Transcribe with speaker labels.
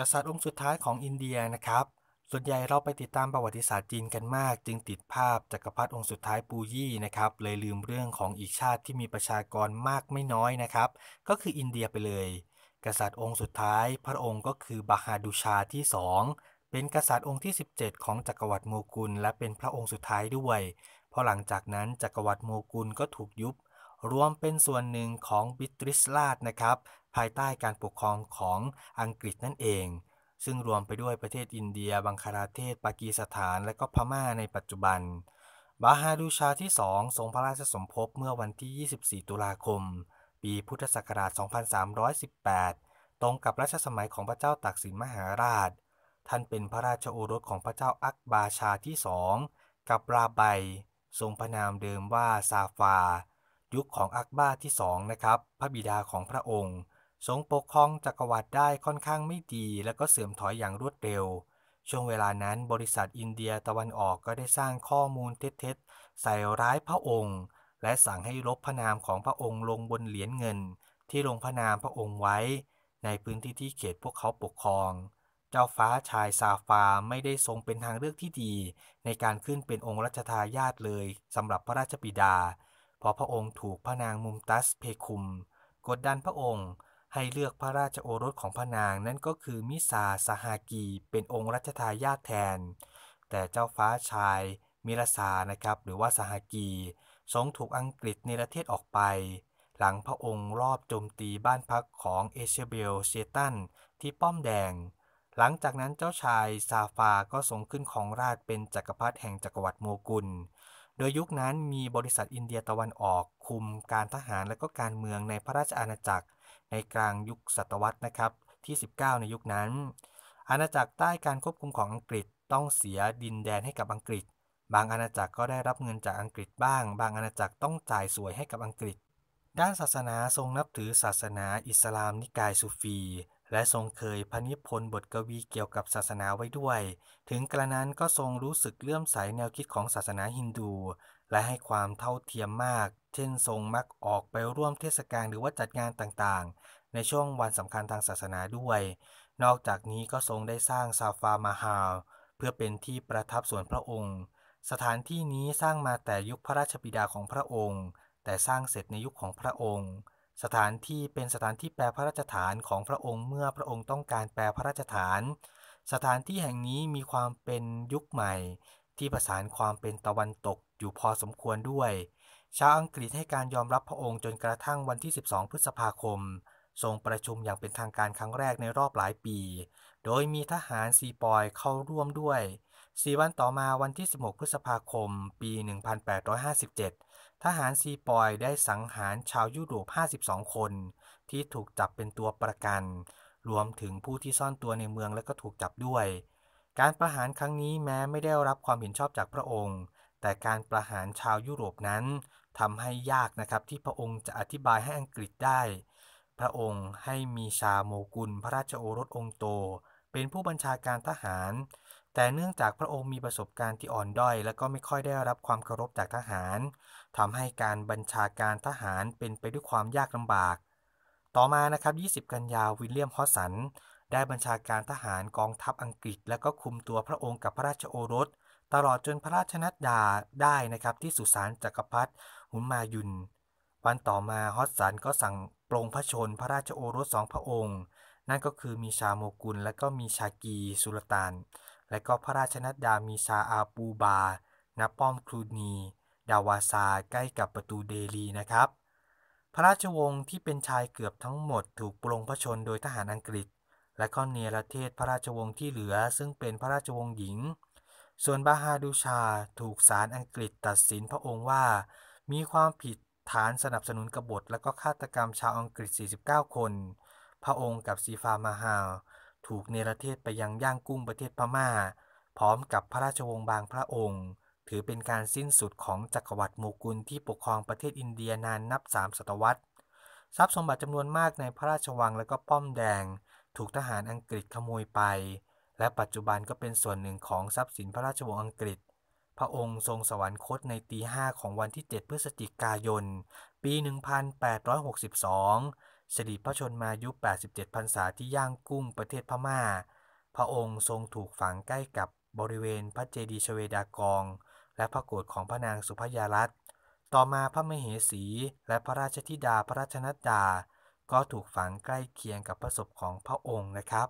Speaker 1: กษัตริย์องค์สุดท้ายของอินเดียนะครับ ส่วนใหญ่เราไปติดตามประวัติศาสตร์จีนกันมาก จึงติดภาพจักรพรรดิองค์สุดท้ายปูยี่นะครับ เลยลืมเรื่องของอีกชาติที่มีประชากรมากไม่น้อยนะครับ ก็คืออินเดียไปเลย กษัตริย์องค์สุดท้าย พระองค์ก็คือบาฮาดูชาที่2เป็นกษัตริย์องค์ที่ 17 ของจักรวรรดิโมกุลและเป็นพระองค์สุดท้ายด้วยพอหลังจากนั้นจักรวรรดิโมกุลก็ถูกยุบรวมเป็นส่วนหนึ่งของบิตริสลาดนะครับ ภายใต้การปกครองของอังกฤษนั่นเอง ซึ่งรวมไปด้วยประเทศอินเดียบังคลาเทศ ปากีสถานและก็พม่าในปัจจุบันบาฮาดูชาที่2ทรงพระราชสมภพเมื่อวันที่ 24 ตุลาคม ปีพุทธศักราช 2318 ตรงกับรัชสมัยของพระเจ้าตากสินมหาราช ท่านเป็นพระราชโอรสของพระเจ้าอักบาชาที่สองกับราไบทรงพระนามเดิมว่าซาฟายุคของอักบาที่สองนะครับ พระบิดาของพระองค์ ทรงปกครองจักรวรรดิได้ค่อนข้างไม่ดี และก็เสื่อมถอยอย่างรวดเร็ว ช่วงเวลานั้น บริษัทอินเดียตะวันออกก็ได้สร้างข้อมูลเท็จๆ ใส่ร้ายพระองค์ และสั่งให้ ลบพระนามของพระองค์ลงบนเหรียญเงิน ที่ลงพระนามพระองค์ไว้ ในพื้นที่ที่เขตพวกเขาปกครอง เจ้าฟ้าชายซาฟาไม่ได้ทรงเป็นทางเลือกที่ดี ในการขึ้นเป็นองค์รัชทายาทเลยสำหรับพระราชบิดาพอพระองค์ถูกพระนางมุมตัสเพคุม กดดันพระองค์ให้เลือกพระราชโอรสของพระนางนั่นก็คือมิซาสหากีเป็นองค์รัชทายาทแทน แต่เจ้าฟ้าชาย มิราซานะครับ หรือว่าสหากีทรงถูกอังกฤษในประเทศออกไป หลังพระองค์รอบโจมตีบ้านพักของเอเชเบลเชตันที่ป้อมแดง หลังจากนั้นเจ้าชาย ซาฟาก็ทรงขึ้นของราชเป็นจักรพรรดิแห่งจักรวรรดิโมกุลโดยยุคนั้นมีบริษัทอินเดียตะวันออกคุมการทหารและก็การเมืองในพระราชอาณาจักร ในกลางยุคศตวรรษนะครับที่ 19 ในยุคนั้น อาณาจักรใต้การควบคุมของอังกฤษต้องเสียดินแดนให้กับอังกฤษ บางอาณาจักรก็ได้รับเงินจากอังกฤษบ้าง บางอาณาจักรต้องจ่ายสวยให้กับอังกฤษ ด้านศาสนาทรงนับถือศาสนา อิสลามนิกายซูฟีและทรงเคยพนิพนธ์บทกวีเกี่ยวกับศาสนาไว้ด้วย ถึงกระนั้นก็ทรงรู้สึกเลื่อมใสแนวคิดของศาสนาฮินดู และให้ความเท่าเทียมมาก เช่นทรงมักออกไปร่วมเทศกาลหรือว่าจัดงานต่างๆ ในช่วงวันสำคัญทางศาสนาด้วย นอกจากนี้ก็ทรงได้สร้างซาฟามาฮาเพื่อเป็นที่ประทับส่วนพระองค์ สถานที่นี้สร้างมาแต่ยุคพระราชบิดาของพระองค์ แต่สร้างเสร็จในยุคของพระองค์สถานที่เป็นสถานที่แปลพระราชฐานของพระองค์เมื่อพระองค์ต้องการแปลพระราชฐาน สถานที่แห่งนี้มีความเป็นยุคใหม่ที่ประสานความเป็นตะวันตกอยู่พอสมควรด้วย ชาวอังกฤษให้การยอมรับพระองค์จนกระทั่งวันที่ 12 พฤษภาคม ทรงประชุมอย่างเป็นทางการครั้งแรกในรอบหลายปี โดยมีทหารซีปอยเข้าร่วมด้วยสีวันต่อมาวันที่16พฤษภาคม ปี 1857ทหารซีปอยได้สังหารชาวยุโรป 52 คน ที่ถูกจับเป็นตัวประกัน รวมถึงผู้ที่ซ่อนตัวในเมืองและก็ถูกจับด้วย การประหารครั้งนี้แม้ไม่ได้รับความเห็นชอบจากพระองค์ แต่การประหารชาวยุโรปนั้นทำให้ยากนะครับที่พระองค์จะอธิบายให้อังกฤษได้ พระองค์ให้มีชาโมกุล พระราชโอรสองค์โต เป็นผู้บัญชาการทหารแต่เนื่องจากพระองค์มีประสบการณ์ที่อ่อนด้อยและก็ไม่ค่อยได้รับความเคารพจากทหาร ทำให้การบัญชาการทหารเป็นไปด้วยความยากลำบาก ต่อมานะครับ 20กันยาวิลเลียมฮอสันได้บัญชาการทหารกองทัพอังกฤษ และก็คุมตัวพระองค์กับพระราชโอรส ตลอดจนพระราชนัดดาได้นะครับที่สุสานจักรพรรดิหุนมายุนวันต่อมาฮอสันก็สั่งปรงพระชนพระราชโอรสสองพระองค์ นั่นก็คือมีชาโมกุลและก็มีชากีสุลต่านและก็พระราชนัดดามีซาอาปูบา ณป้อมครูนี ดาวาซาใกล้กับประตูเดลีนะครับ พระราชวงศ์ที่เป็นชายเกือบทั้งหมด ถูกปลงพระชนโดยทหารอังกฤษ และก็เนรเทศพระราชวงศ์ที่เหลือซึ่งเป็นพระราชวงศ์หญิง ส่วนบาฮาดูชาถูกศาลอังกฤษตัดสินพระองค์ว่า มีความผิดฐานสนับสนุนกบฏ และก็ฆาตกรรมชาวอังกฤษ 49 คน พระองค์กับซีฟามาฮาถูกเนรเทศไปยังย่างกุ้งประเทศพม่า พร้อมกับพระราชวงศ์บางพระองค์ ถือเป็นการสิ้นสุดของจักรวรรดิมมกุลที่ปกครองประเทศอินเดียนานนับสามศตวรรษทรัพย์สมบัติจำนวนมากในพระราชวังและก็ป้อมแดงถูกทหารอังกฤษขโมยไป และปัจจุบันก็เป็นส่วนหนึ่งของทรัพย์สินพระราชวงศ์อังกฤษ พระองค์ทรงสวรรคตในตีห้าของวันที่ 7 พฤศจิกายน ปี 1862สิริพระชนมายุ 87พรรษาที่ย่างกุ้งประเทศพมา่า พระองค์ทรงถูกฝังใกล้กับบริเวณพระเจดีย์ชเวดากอง และพระโกรธของพระนางสุภยารัตน์ต่อมาพระมเหสีและพระราชธิดาพระราชนัดดาก็ถูกฝังใกล้เคียงกับพระศพของพระองค์นะครับ